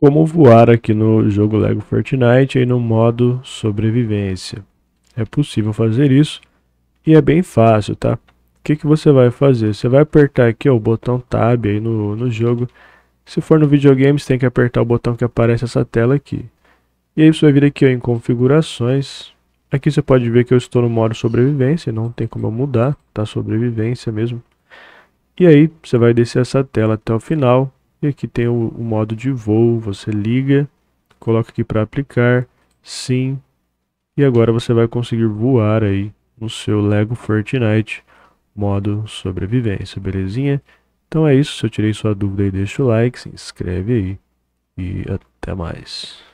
como voar aqui no jogo Lego Fortnite aí no modo sobrevivência. É possível fazer isso e é bem fácil, tá? O que, que você vai fazer? Você vai apertar aqui ó, o botão Tab aí no, no jogo. Se for no videogame, você tem que apertar o botão que aparece essa tela aqui. E aí você vai vir aqui ó, em configurações. Aqui você pode ver que eu estou no modo sobrevivência, não tem como eu mudar, tá? Sobrevivência mesmo. E aí você vai descer essa tela até o final e aqui tem o, o modo de voo, você liga, coloca aqui para aplicar, sim. E agora você vai conseguir voar aí no seu Lego Fortnite modo sobrevivência, belezinha? Então é isso, se eu tirei sua dúvida aí, deixa o like, se inscreve aí e até mais.